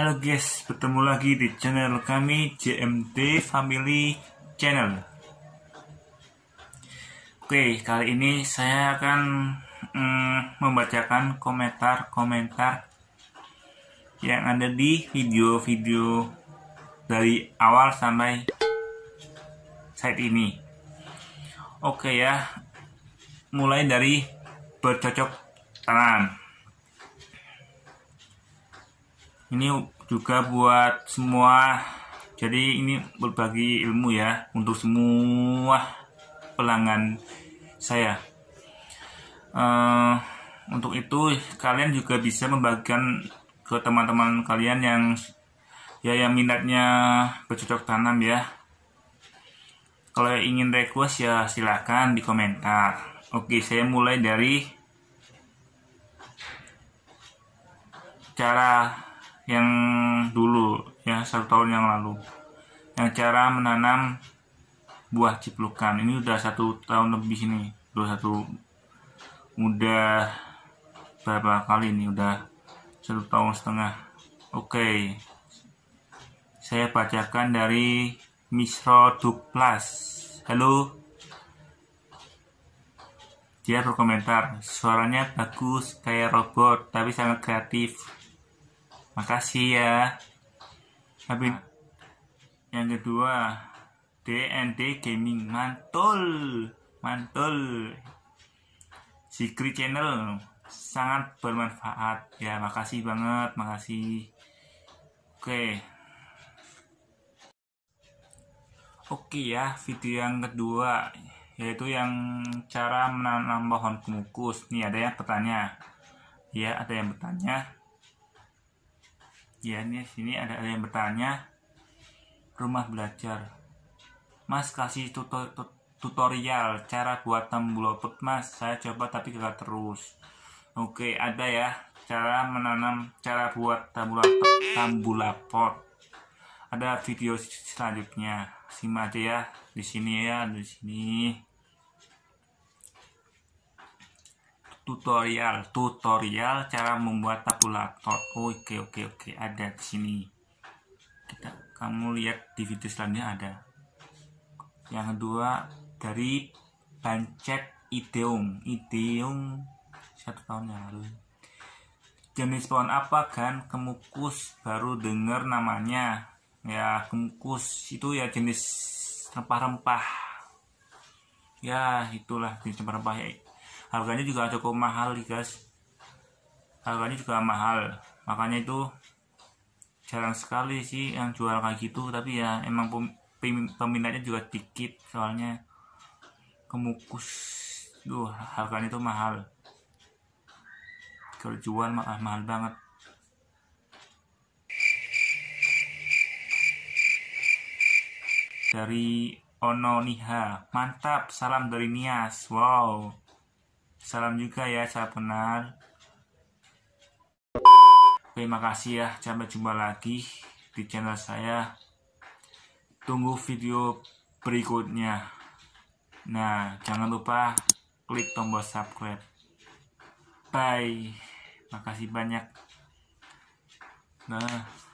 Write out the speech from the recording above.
Halo guys, bertemu lagi di channel kami JMT Family Channel. Oke, kali ini saya akan mm, membacakan komentar-komentar yang ada di video-video dari awal sampai saat ini. Oke ya, mulai dari bercocok tanam. ini juga buat semua jadi ini berbagi ilmu ya untuk semua pelanggan saya uh, untuk itu kalian juga bisa membagikan ke teman-teman kalian yang ya yang minatnya bercocok tanam ya kalau ingin request ya silahkan di komentar oke saya mulai dari cara yang dulu ya satu tahun yang lalu yang cara menanam buah ciplukan ini udah satu tahun lebih ini, udah satu udah berapa kali ini udah satu tahun setengah oke okay. saya bacakan dari Misro Duplas halo dia berkomentar suaranya bagus kayak robot tapi sangat kreatif Makasih ya. Tapi yang kedua DND Gaming mantul mantul Secret Channel sangat bermanfaat ya makasih banget makasih oke oke ya video yang kedua yaitu yang cara menambah pohon kumukus. nih ada yang bertanya ya ada yang bertanya ya ini sini ada, yang bertanya rumah belajar mas kasih tutor, tutorial cara buat tombol mas saya coba tapi gagal terus oke ada ya cara menanam cara buat tambulapot ada video selanjutnya simak aja ya di sini ya di sini tutorial tutorial cara membuat tabulator oh, oke oke oke ada di sini kita kamu lihat di video selanjutnya ada yang kedua dari Bancet Ideum Ideum satu tahun yang lalu jenis pohon apa kan kemukus baru dengar namanya ya kemukus itu ya jenis rempah-rempah ya itulah jenis rempah-rempah ya harganya juga cukup mahal nih guys harganya juga mahal makanya itu jarang sekali sih yang jual kayak gitu tapi ya emang peminatnya juga dikit soalnya kemukus tuh harganya itu mahal kalau jual mah ah, mahal banget dari Ono Niha mantap salam dari Nias wow Salam juga ya, sahabat benar. Terima kasih ya, sampai jumpa lagi di channel saya. Tunggu video berikutnya. Nah, jangan lupa klik tombol subscribe. Bye. Makasih banyak. Nah.